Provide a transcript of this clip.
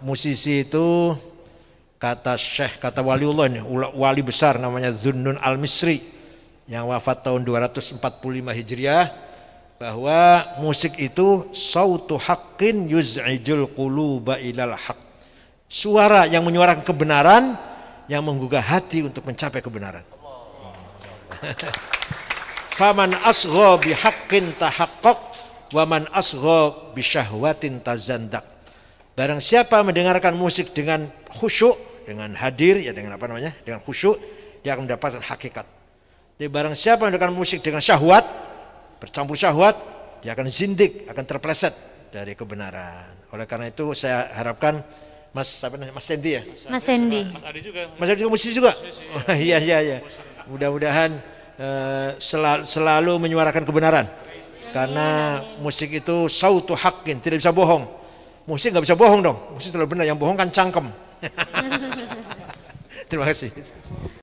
musisi itu kata Syekh, kata waliullah ini, wali besar namanya Zunnun Al-Misri yang wafat tahun 245 Hijriah bahwa musik itu sautu haqqin yuz'ijul quluba ilal haqq Suara yang menyuarakan kebenaran yang menggugah hati untuk mencapai kebenaran. Faman asgha bihaqqin tahaqqaq wa man asgha bisyahwatin tazandaq. Barang siapa mendengarkan musik dengan khusyuk, dengan hadir ya dengan apa namanya? dengan khusyuk, dia akan mendapatkan hakikat. Jadi barang siapa mendengarkan musik dengan syahwat, bercampur syahwat, dia akan zindik, akan terpleset dari kebenaran. Oleh karena itu saya harapkan Mas siapa namanya? Mas Sendi ya? Mas Sendi. Mas Sendi juga. Mas Sendi juga musisi juga. Iya. Oh, iya iya iya. Mudah-mudahan eh, selalu, selalu menyuarakan kebenaran. Karena musik itu sautu hakin, tidak bisa bohong Musi nggak bisa bohong dong. Musi selalu benar. Yang bohong kan cangkem. Terima kasih.